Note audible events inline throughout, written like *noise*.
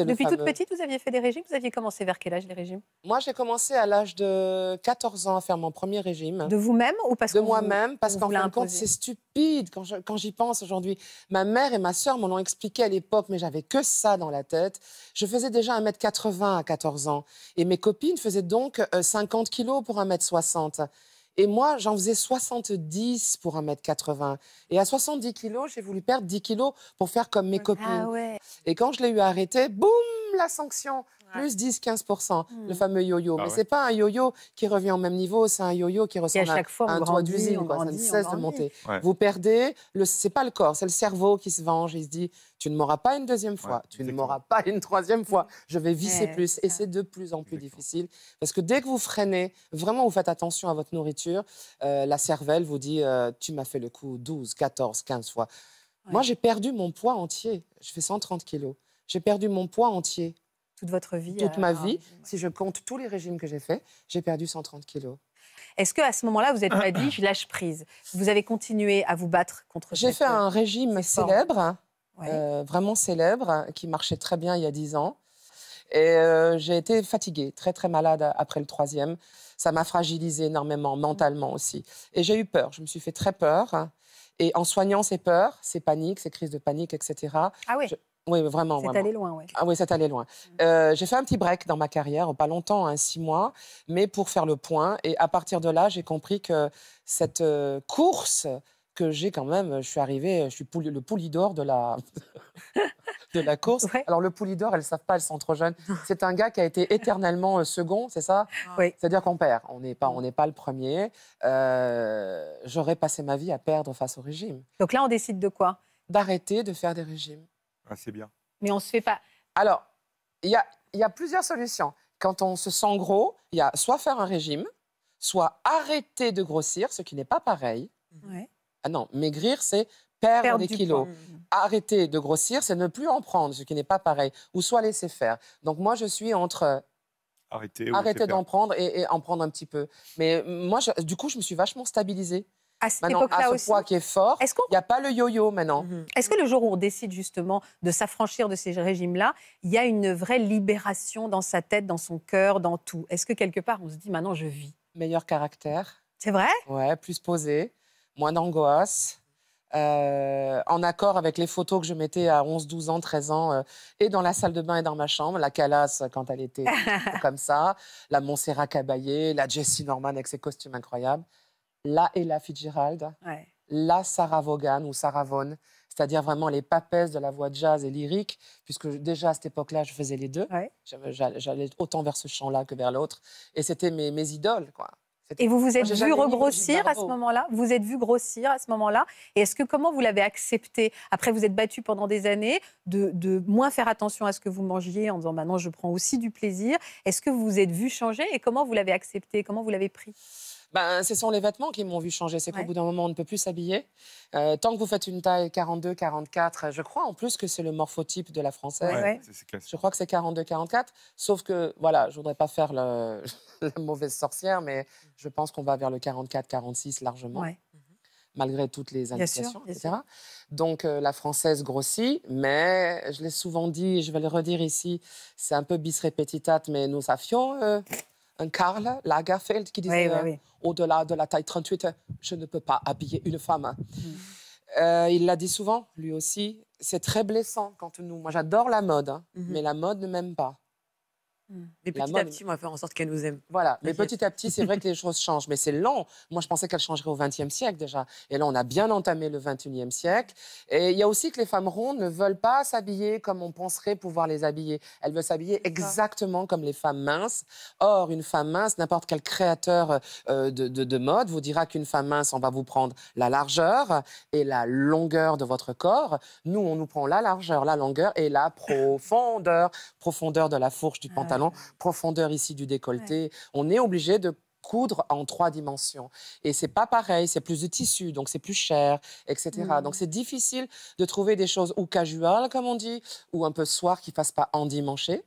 Depuis toute petite, vous aviez fait des régimes Vous aviez commencé vers quel âge les régimes Moi, j'ai commencé à l'âge de 14 ans à faire mon premier régime. De vous-même ou parce De moi-même, parce qu'en fin de compte, c'est stupide quand j'y pense aujourd'hui. Ma mère et ma sœur m'en ont expliqué à l'époque, mais j'avais que ça dans la tête. Je faisais déjà 1m80 à 14 ans et mes copines faisaient donc 50 euh, kilos pour 1m60. Et moi, j'en faisais 70 pour 1m80. Et à 70 kilos, j'ai voulu perdre 10 kilos pour faire comme mes ah copines. Et quand je l'ai eu arrêté, boum, la sanction plus 10-15%, hmm. le fameux yo-yo. Ah mais ce c'est pas un yo-yo qui revient au même niveau, c'est un yo-yo qui ressemble à, un droit d'usine. Ça ne cesse de monter. Vous perdez, ce c'est pas le corps, c'est le cerveau qui se venge. Il se dit, tu ne m'auras pas une deuxième fois, tu ne m'auras pas une troisième fois, hmm. je vais visser plus. Et c'est de plus en plus difficile. Parce que dès que vous freinez, vraiment vous faites attention à votre nourriture, euh, la cervelle vous dit, euh, tu m'as fait le coup 12, 14, 15 fois. Moi, j'ai perdu mon poids entier. Je fais 130 kilos. J'ai perdu mon poids entier toute votre vie Toute ma vie. Si je compte tous les régimes que j'ai faits, j'ai perdu 130 kilos. Est-ce qu'à à ce moment-là, vous n'êtes pas dit, *clears throat* je lâche prise Vous avez continué à vous battre contre J'ai fait un euh, régime célèbre, euh, vraiment célèbre, qui marchait très bien il y a 10 ans. Et euh, j'ai été fatiguée, très très malade après le troisième. Ça m'a fragilisée énormément, mentalement aussi. Et j'ai eu peur, je me suis fait très peur. Et en soignant ces peurs, ces paniques, ces crises de panique, etc. Ah oui. Je... Oui, vraiment. C'est allé loin, oui. Ah oui, c'est allé loin. Mmh. Euh, j'ai fait un petit break dans ma carrière, pas longtemps, hein, six mois, mais pour faire le point. Et à partir de là, j'ai compris que cette euh, course que j'ai quand même, je suis arrivée, je suis le poulidor de la, *laughs* de la course. Alors le poulidor, elles ne savent pas, elles sont trop jeunes. C'est un gars qui a été éternellement euh, second, c'est ça ah. oui. C'est-à-dire qu'on perd, on n'est pas, mmh. on pas le premier. J'aurais passé ma vie à perdre face au régime. Donc là, on décide de quoi D'arrêter de faire des régimes. Ah, c'est bien. Mais on se fait pas. Alors, il y a, plusieurs solutions. Quand on se sent gros, il y a soit faire un régime, soit arrêter de grossir, ce qui n'est pas pareil. Ah non, maigrir, c'est perdre, des kilos. Arrêter de grossir, c'est ne plus en prendre, ce qui n'est pas pareil. Ou soit laisser faire. Donc moi, je suis entre arrêter, d'en prendre et, en prendre un petit peu. Mais moi, du coup, je me suis vachement stabilisée à cette époque-là ce poids qui est fort, il n'y a pas le yo-yo maintenant. Mm-hmm. Est-ce que le jour où on décide justement de s'affranchir de ces régimes-là, il y a une vraie libération dans sa tête, dans son cœur, dans tout Est-ce que quelque part on se dit maintenant je vis Meilleur caractère. C'est vrai Ouais, plus posé, moins d'angoisse. Euh, en accord avec les photos que je mettais à 11, 12 ans, 13 ans, euh, et dans la salle de bain et dans ma chambre, la Calas quand elle était *laughs* comme ça, la Montserrat Caballé, la Jessie Norman avec ses costumes incroyables la Ella Fitzgerald, la Sarah Vaughan ou Sarah Vaughan, c'est-à-dire vraiment les papesses de la voix jazz et lyrique, puisque déjà à cette époque-là, je faisais les deux. J'allais autant vers ce chant-là que vers l'autre. Et c'était mes, idoles, quoi. Et vous vous êtes vu regrossir à ce moment-là Vous êtes vu grossir à ce moment-là Et est-ce que comment vous l'avez accepté Après, vous êtes battu pendant des années de, moins faire attention à ce que vous mangiez en disant maintenant je prends aussi du plaisir. Est-ce que vous vous êtes vu changer Et comment vous l'avez accepté Comment vous l'avez pris ben, Ce sont les vêtements qui m'ont vu changer. C'est qu'au bout d'un moment, on ne peut plus s'habiller. Euh, tant que vous faites une taille 42, 44, je crois en plus que c'est le morphotype de la française. Je crois que c'est 42, 44. Sauf que, voilà, je ne voudrais pas faire le... *laughs* la mauvaise sorcière, mais je pense qu'on va vers le 44, 46 largement mhm. malgré toutes les indications, etc. Donc euh, la française grossit, mais je l'ai souvent dit, je vais le redire ici, c'est un peu bis repetitat, mais nous savions euh, un Karl Lagerfeld qui disait au-delà de la taille 38, je ne peux pas habiller une femme. Mm. Euh, il l'a dit souvent, lui aussi. C'est très blessant quand nous. Moi, j'adore la mode, hein, mm-hmm. mais la mode ne m'aime pas. Mais petit à petit, on va faire en sorte qu'elle nous aime. Voilà, mais petit à petit, c'est vrai que les choses changent, mais c'est lent. Moi, je pensais qu'elle changerait au XXe siècle déjà. Et là, on a bien entamé le XXIe siècle. Et il y a aussi que les femmes rondes ne veulent pas s'habiller comme on penserait pouvoir les habiller. Elles veulent s'habiller exactement comme les femmes minces. Or, une femme mince, n'importe quel créateur euh, de, mode vous dira qu'une femme mince, on va vous prendre la largeur et la longueur de votre corps. Nous, on nous prend la largeur, la longueur et la profondeur, profondeur de la fourche du ah. pantalon profondeur ici du décolleté. On est obligé de coudre en trois dimensions. Et c'est pas pareil, c'est plus de tissu, donc c'est plus cher, etc. Donc mmh. c'est difficile de trouver des choses ou casual, comme on dit, ou un peu soir qui ne fassent pas endimancher,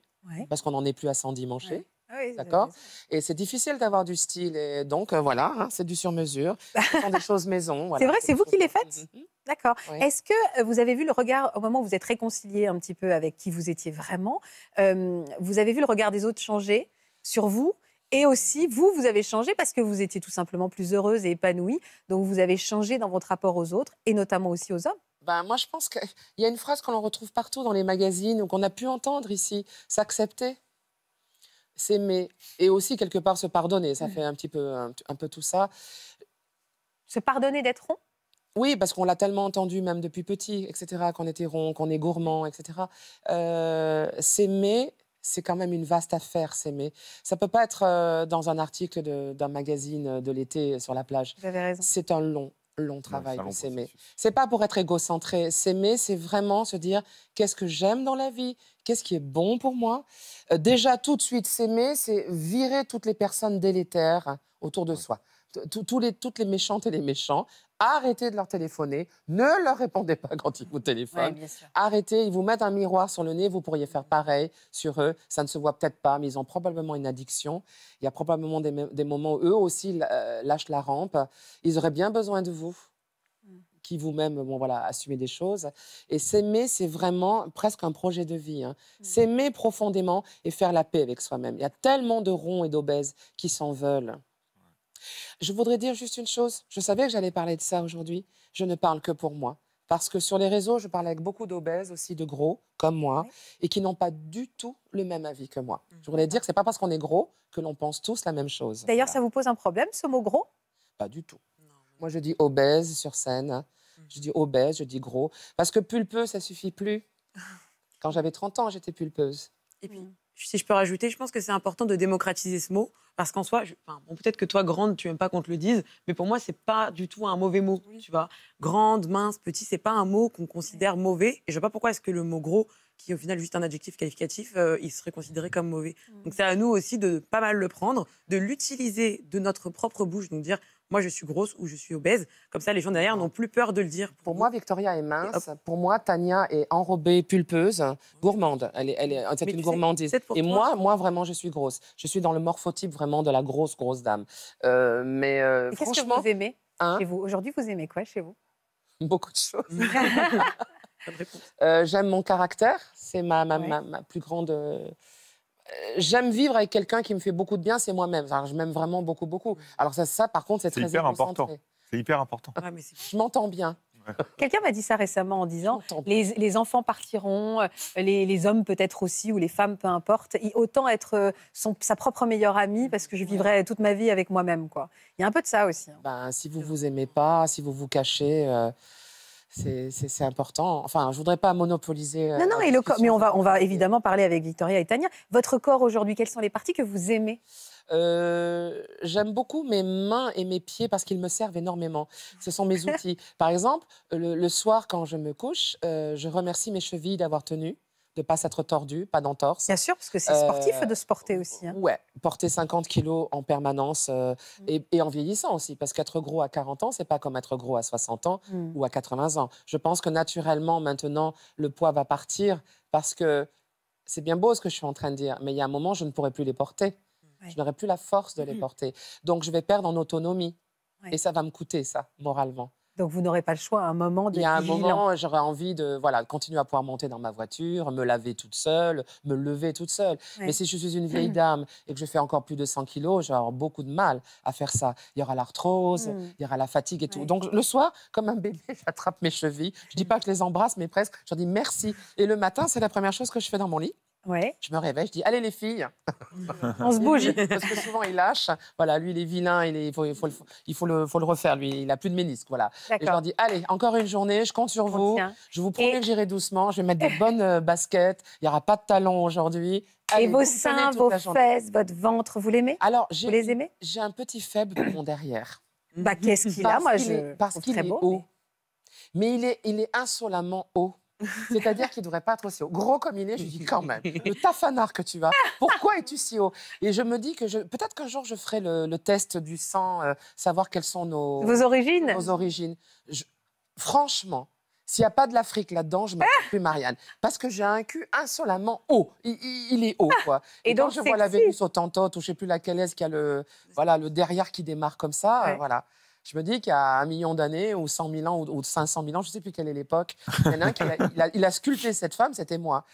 parce qu'on n'en est plus à s'endimancher. Ah d'accord Et c'est difficile d'avoir du style. Et donc, euh, voilà, hein, c'est du sur mesure. Ce des *laughs* choses maison. C'est vrai, c'est vous qui les faites mmh, mmh. D'accord. Est-ce que euh, vous avez vu le regard, au moment où vous êtes réconcilié un petit peu avec qui vous étiez vraiment, vous avez vu le regard des autres changer sur vous et aussi, vous, vous avez changé parce que vous étiez tout simplement plus heureuse et épanouie. Donc, vous avez changé dans votre rapport aux autres et notamment aussi aux hommes. Ben, moi, je pense qu'il y a une phrase qu'on retrouve partout dans les magazines ou qu'on a pu entendre ici s'accepter, s'aimer et aussi quelque part se pardonner. Ça mmh. fait un petit peu un, peu tout ça. Se pardonner d'être rond oui, parce qu'on l'a tellement entendu, même depuis petit, etc., qu'on était rond, qu'on est gourmand, etc. Euh, s'aimer, c'est quand même une vaste affaire, s'aimer. Ça ne peut pas être euh, dans un article d'un magazine euh, de l'été sur la plage. Vous avez raison. C'est un long, long travail de s'aimer. C'est pas pour être égocentré. S'aimer, c'est vraiment se dire qu'est-ce que j'aime dans la vie, qu'est-ce qui est bon pour moi. déjà, tout de suite, s'aimer, c'est virer toutes les personnes délétères autour de soi toutes les méchantes et les méchants, arrêtez de leur téléphoner, ne leur répondez pas *laughs* quand ils vous téléphonent. arrêtez, ils vous mettent un miroir sur le nez, vous pourriez faire pareil sur eux. Ça ne se voit peut-être pas, mais ils ont probablement une addiction. Il y a probablement des, moments où eux aussi euh, lâchent la rampe. Ils auraient bien besoin de vous mm. qui vous-même, bon voilà, assumez des choses. Et s'aimer, c'est vraiment presque un projet de vie. Hein. Mm. S'aimer profondément et faire la paix avec soi-même. Il y a tellement de ronds et d'obèses qui s'en veulent. Je voudrais dire juste une chose. Je savais que j'allais parler de ça aujourd'hui. Je ne parle que pour moi. Parce que sur les réseaux, je parle avec beaucoup d'obèses aussi, de gros, comme moi, et qui n'ont pas du tout le même avis que moi. Mmh. Je voulais dire que ce n'est pas parce qu'on est gros que l'on pense tous la même chose. D'ailleurs, ça vous pose un problème, ce mot gros Pas du tout. Moi, je dis obèse sur scène. Mmh. Je dis obèse, je dis gros. Parce que pulpeuse », ça suffit plus. *laughs* Quand j'avais 30 ans, j'étais pulpeuse. Et puis, mmh si je peux rajouter, je pense que c'est important de démocratiser ce mot. Parce qu'en soi, peut-être que toi, grande, tu n'aimes pas qu'on te le dise, mais pour moi, ce n'est pas du tout un mauvais mot. Tu vois, grande, mince, petit, c'est pas un mot qu'on considère mauvais. Et je ne sais pas pourquoi est-ce que le mot gros, qui est au final juste un adjectif qualificatif, euh, il serait considéré comme mauvais. Mm. Donc c'est à nous aussi de pas mal le prendre, de l'utiliser de notre propre bouche, donc dire moi je suis grosse ou je suis obèse. Comme ça, les gens derrière n'ont plus peur de le dire. Pour, moi, Victoria est mince. Pour moi, Tania est enrobée, pulpeuse, gourmande. Elle est, elle est, c'est une gourmandise. et moi, moi vraiment, je suis grosse. Je suis dans le morphotype vraiment de la grosse, grosse dame. Euh, mais euh, qu'est-ce que vous aimez hein chez vous Aujourd'hui, vous aimez quoi chez vous *laughs* Beaucoup de choses. Euh, j'aime mon caractère. C'est ma, ma, ma, plus grande euh, j'aime vivre avec quelqu'un qui me fait beaucoup de bien, c'est moi-même. je m'aime vraiment beaucoup, beaucoup. Mmh. Alors ça, ça par contre, c'est très important. C'est hyper important. je m'entends bien. *laughs* Quelqu'un m'a dit ça récemment en disant les, enfants partiront, euh, les, hommes peut-être aussi, ou les femmes, peu importe. autant être euh, son, sa propre meilleure amie parce que je vivrai toute ma vie avec moi-même. Il y a un peu de ça aussi. Hein. Ben, si vous vous aimez pas, si vous vous cachez c'est important. Enfin, je voudrais pas monopoliser. Euh, non, non, mais on va, on va évidemment parler avec Victoria et Tania. Votre corps aujourd'hui, quelles sont les parties que vous aimez euh, J'aime beaucoup mes mains et mes pieds parce qu'ils me servent énormément. Ce sont mes *laughs* outils. Par exemple, le, soir, quand je me couche, euh, je remercie mes chevilles d'avoir tenu de ne pas s'être tordu, pas d'entorse. Bien sûr, parce que c'est sportif de se porter aussi. Oui, hein. Ouais, porter 50 kilos en permanence euh, mm. et, en vieillissant aussi, parce qu'être gros à 40 ans, ce n'est pas comme être gros à 60 ans mm. ou à 80 ans. Je pense que naturellement, maintenant, le poids va partir parce que c'est bien beau ce que je suis en train de dire, mais il y a un moment, je ne pourrai plus les porter. Je n'aurai plus la force de les porter. Donc, je vais perdre en autonomie. Et ça va me coûter, ça, moralement. Donc vous n'aurez pas le choix à un moment de. Il y a un moment, j'aurais envie de voilà, continuer à pouvoir monter dans ma voiture, me laver toute seule, me lever toute seule. Mais si je suis une vieille *clears throat* dame et que je fais encore plus de 100 kilos, j'aurai beaucoup de mal à faire ça. Il y aura l'arthrose, mmh. il y aura la fatigue et tout. Donc le soir, comme un bébé, *laughs* j'attrape mes chevilles. Je dis pas que je les embrasse, mais presque. Je dis merci. Et le matin, c'est la première chose que je fais dans mon lit. Je me réveille, je dis allez les filles. On se bouge. *laughs* Parce que souvent il lâche. Voilà, lui il est vilain, il, il, faut, il, faut, le, refaire. Lui il a plus de ménisque. Voilà. Et je leur dis allez encore une journée, je compte sur vous. Je vous promets que j'irai doucement. Je vais mettre des *laughs* bonnes euh, baskets. Il n'y aura pas de talons aujourd'hui. Et vos seins, vos fesses, votre ventre, vous l'aimez Alors vous les aimez J'ai un petit faible pour mon derrière. Bah qu'est-ce qu'il a Moi parce qu'il est haut. Mais... il est il est insolemment haut. C'est-à-dire qu'il ne devrait pas être aussi haut. Gros comme il est, je lui dis quand même, le *laughs* tafanard que tu vas. pourquoi es-tu si haut Et je me dis que peut-être qu'un jour je ferai le, test du sang, euh, savoir quelles sont nos. origines origines. Franchement, s'il n'y a pas de l'Afrique là-dedans, je ne m'appelle plus Marianne. Parce que j'ai un cul insolemment haut. Il, est haut, quoi. *laughs* Et, donc, quand je vois la Vénus tantôt, ou je ne sais plus laquelle est-ce qu'il y a le, voilà, le derrière qui démarre comme ça, voilà. Je me dis qu'à un million d'années, ou 100 000 ans, ou 500 000 ans, je ne sais plus quelle est l'époque, il y en a un qui a, il a sculpté cette femme, c'était moi.